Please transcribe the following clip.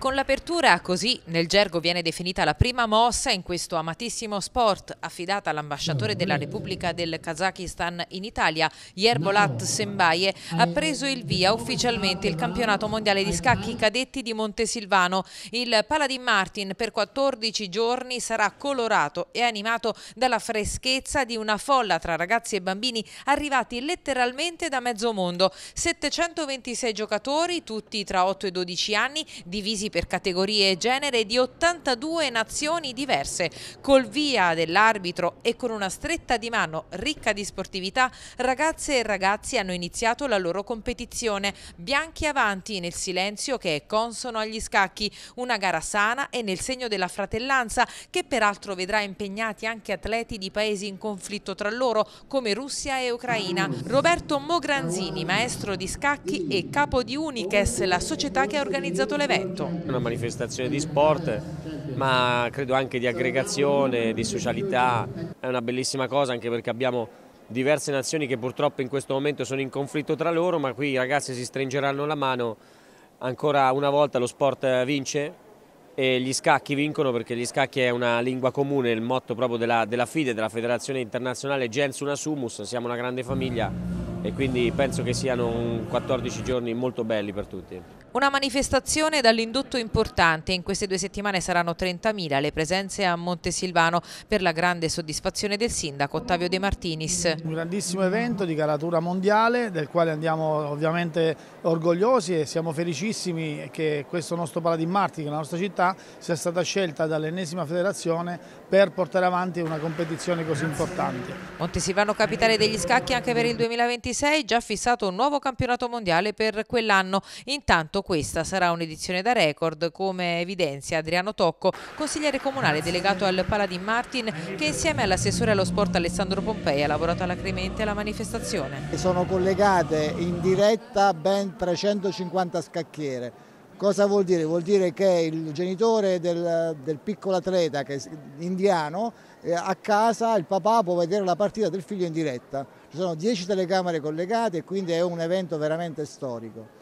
Con l'apertura, così nel gergo viene definita la prima mossa in questo amatissimo sport, affidata all'ambasciatore della Repubblica del Kazakistan in Italia, Yerbolat Sembaye, ha preso il via ufficialmente il campionato mondiale di scacchi cadetti di Montesilvano. Il Paladin Martin per 14 giorni sarà colorato e animato dalla freschezza di una folla tra ragazzi e bambini arrivati letteralmente da mezzo mondo. 726 giocatori, tutti tra 8 e 12 anni, divisi per categorie e genere di 82 nazioni diverse. Col via dell'arbitro e con una stretta di mano ricca di sportività, ragazze e ragazzi hanno iniziato la loro competizione. Bianchi avanti nel silenzio che è consono agli scacchi, una gara sana e nel segno della fratellanza che peraltro vedrà impegnati anche atleti di paesi in conflitto tra loro come Russia e Ucraina. Roberto Mogranzini, maestro di scacchi e capo di Uniches, la società che ha organizzato l'evento una manifestazione di sport, ma credo anche di aggregazione, di socialità. È una bellissima cosa anche perché abbiamo diverse nazioni che purtroppo in questo momento sono in conflitto tra loro, ma qui i ragazzi si stringeranno la mano. Ancora una volta lo sport vince e gli scacchi vincono perché gli scacchi è una lingua comune, il motto proprio della, della FIDE, della Federazione Internazionale Gens Una Sumus, siamo una grande famiglia e quindi penso che siano 14 giorni molto belli per tutti. Una manifestazione dall'indotto importante, in queste due settimane saranno 30.000 le presenze a Montesilvano per la grande soddisfazione del sindaco Ottavio De Martinis. Un grandissimo evento di caratura mondiale del quale andiamo ovviamente orgogliosi e siamo felicissimi che questo nostro Paladin Paladimmarti, che è la nostra città, sia stata scelta dall'ennesima federazione per portare avanti una competizione così importante. Montesilvano capitale degli scacchi anche per il 2026, già fissato un nuovo campionato mondiale per quell'anno. Intanto Pertanto questa sarà un'edizione da record, come evidenzia Adriano Tocco, consigliere comunale delegato al Paladin Martin, che insieme all'assessore allo sport Alessandro Pompei ha lavorato alacremente alla manifestazione. Sono collegate in diretta ben 350 scacchiere. Cosa vuol dire? Vuol dire che il genitore del, del piccolo atleta che indiano eh, a casa il papà può vedere la partita del figlio in diretta. Ci sono 10 telecamere collegate e quindi è un evento veramente storico.